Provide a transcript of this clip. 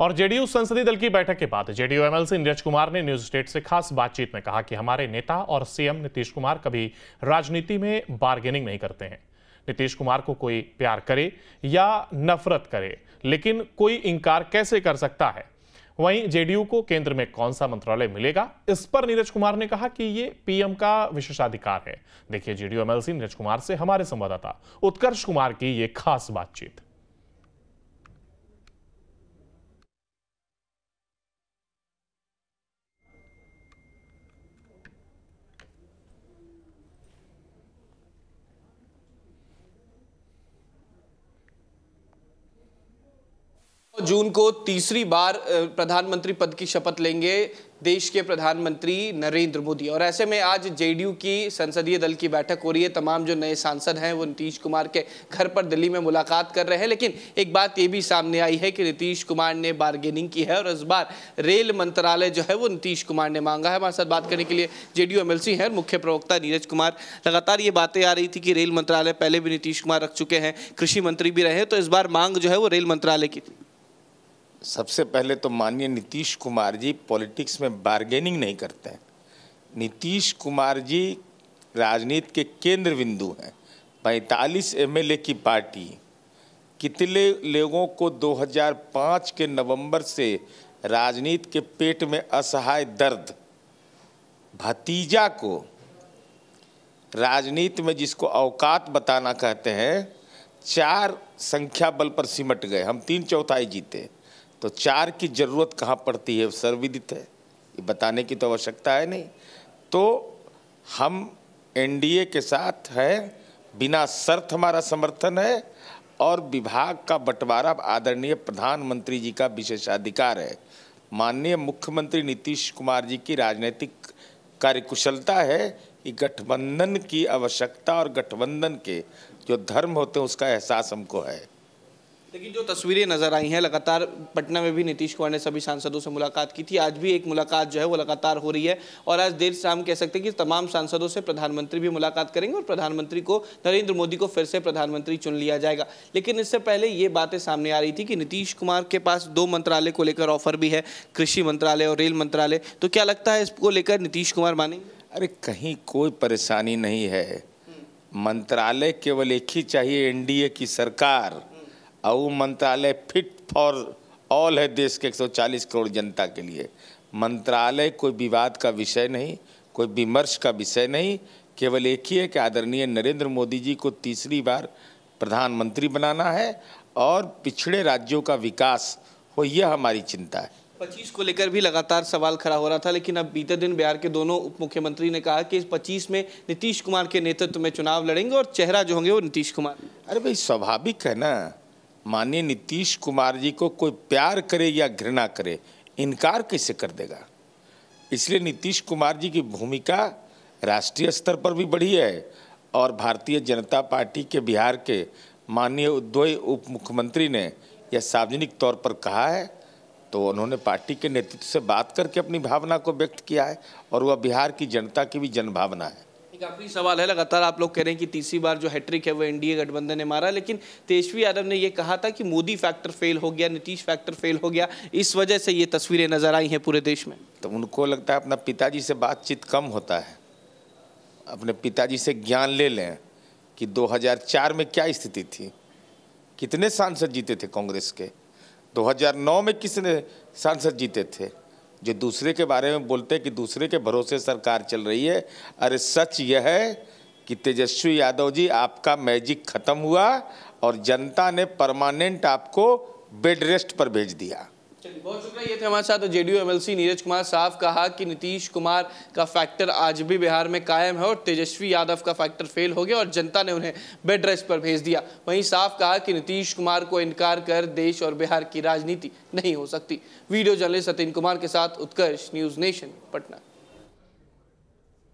और जेडीयू संसदीय दल की बैठक के बाद जेडीयू एमएलसी नीरज कुमार ने न्यूज स्टेट से खास बातचीत में कहा कि हमारे नेता और सीएम नीतीश कुमार कभी राजनीति में बार्गेनिंग नहीं करते हैं नीतीश कुमार को कोई प्यार करे या नफरत करे लेकिन कोई इंकार कैसे कर सकता है वहीं जेडीयू को केंद्र में कौन सा मंत्रालय मिलेगा इस पर नीरज कुमार ने कहा कि ये पीएम का विशेषाधिकार है देखिए जेडीयू एमएलसी नीरज कुमार से हमारे संवाददाता उत्कर्ष कुमार की ये खास बातचीत जून को तीसरी बार प्रधानमंत्री पद की शपथ लेंगे देश के प्रधानमंत्री नरेंद्र मोदी और ऐसे में आज जेडीयू की संसदीय दल की बैठक हो रही है तमाम जो नए सांसद हैं वो नीतीश कुमार के घर पर दिल्ली में मुलाकात कर रहे हैं लेकिन एक बात ये भी सामने आई है कि नीतीश कुमार ने बार्गेनिंग की है और इस बार रेल मंत्रालय जो है वो नीतीश कुमार ने मांगा है हमारे साथ बात करने के लिए जेडीयू एमएलसी हैं मुख्य प्रवक्ता नीरज कुमार लगातार ये बातें आ रही थी कि रेल मंत्रालय पहले भी नीतीश कुमार रख चुके हैं कृषि मंत्री भी रहे तो इस बार मांग जो है वो रेल मंत्रालय की थी सबसे पहले तो माननीय नीतीश कुमार जी पॉलिटिक्स में बार्गेनिंग नहीं करते हैं नीतीश कुमार जी राजनीति के केंद्र बिंदु हैं पैंतालीस एमएलए की पार्टी कितने लोगों को 2005 के नवंबर से राजनीति के पेट में असहाय दर्द भतीजा को राजनीति में जिसको अवकात बताना कहते हैं चार संख्या बल पर सिमट गए हम तीन चौथाई जीते तो चार की जरूरत कहाँ पड़ती है सर्वविदित है ये बताने की तो आवश्यकता है नहीं तो हम एनडीए के साथ है बिना शर्त हमारा समर्थन है और विभाग का बंटवारा आदरणीय प्रधानमंत्री जी का विशेषाधिकार है माननीय मुख्यमंत्री नीतीश कुमार जी की राजनीतिक कार्यकुशलता है कि गठबंधन की आवश्यकता और गठबंधन के जो धर्म होते हैं उसका एहसास हमको है लेकिन जो तस्वीरें नज़र आई हैं लगातार पटना में भी नीतीश कुमार ने सभी सांसदों से मुलाकात की थी आज भी एक मुलाकात जो है वो लगातार हो रही है और आज देर शाम कह सकते हैं कि तमाम सांसदों से प्रधानमंत्री भी मुलाकात करेंगे और प्रधानमंत्री को नरेंद्र मोदी को फिर से प्रधानमंत्री चुन लिया जाएगा लेकिन इससे पहले ये बातें सामने आ रही थी कि नीतीश कुमार के पास दो मंत्रालय को लेकर ऑफर भी है कृषि मंत्रालय और रेल मंत्रालय तो क्या लगता है इसको लेकर नीतीश कुमार मानेंगे अरे कहीं कोई परेशानी नहीं है मंत्रालय केवल एक ही चाहिए एनडीए की सरकार और वो मंत्रालय फिट फॉर ऑल है देश के 140 करोड़ जनता के लिए मंत्रालय कोई विवाद का विषय नहीं कोई विमर्श का विषय नहीं केवल एक ही है कि आदरणीय नरेंद्र मोदी जी को तीसरी बार प्रधानमंत्री बनाना है और पिछड़े राज्यों का विकास हो यह हमारी चिंता है पच्चीस को लेकर भी लगातार सवाल खड़ा हो रहा था लेकिन अब बीते दिन बिहार के दोनों उप मुख्यमंत्री ने कहा कि इस पच्चीस में नीतीश कुमार के नेतृत्व में चुनाव लड़ेंगे और चेहरा जो होंगे वो नीतीश कुमार अरे भाई स्वाभाविक है ना माननीय नीतीश कुमार जी को कोई प्यार करे या घृणा करे इनकार कैसे कर देगा इसलिए नीतीश कुमार जी की भूमिका राष्ट्रीय स्तर पर भी बढ़ी है और भारतीय जनता पार्टी के बिहार के माननीय उद्वय उप मुख्यमंत्री ने यह सार्वजनिक तौर पर कहा है तो उन्होंने पार्टी के नेतृत्व से बात करके अपनी भावना को व्यक्त किया है और वह बिहार की जनता की भी जनभावना है एक आखिरी सवाल है लगातार आप लोग कह रहे हैं कि तीसरी बार जो हैट्रिक है वो एनडीए गठबंधन ने मारा लेकिन तेजस्वी यादव ने ये कहा था कि मोदी फैक्टर फेल हो गया नीतीश फैक्टर फेल हो गया इस वजह से ये तस्वीरें नजर आई हैं पूरे देश में तो उनको लगता है अपना पिताजी से बातचीत कम होता है अपने पिताजी से ज्ञान ले लें कि 2004 में क्या स्थिति थी कितने सांसद जीते थे कांग्रेस के 2009 में किसने सांसद जीते थे जो दूसरे के बारे में बोलते हैं कि दूसरे के भरोसे सरकार चल रही है अरे सच यह है कि तेजस्वी यादव जी आपका मैजिक खत्म हुआ और जनता ने परमानेंट आपको बेड रेस्ट पर भेज दिया चलिए बहुत शुक्रिया ये थे हमारे साथ जेडीयू एमएलसी नीरज कुमार साफ कहा कि नीतीश कुमार का फैक्टर आज भी बिहार में कायम है और तेजस्वी यादव का फैक्टर फेल हो गया और जनता ने उन्हें बेड रेस्ट पर भेज दिया वहीं साफ कहा कि नीतीश कुमार को इनकार कर देश और बिहार की राजनीति नहीं हो सकती वीडियो जर्नलिस्ट सतीन कुमार के साथ उत्कर्ष न्यूज नेशन पटना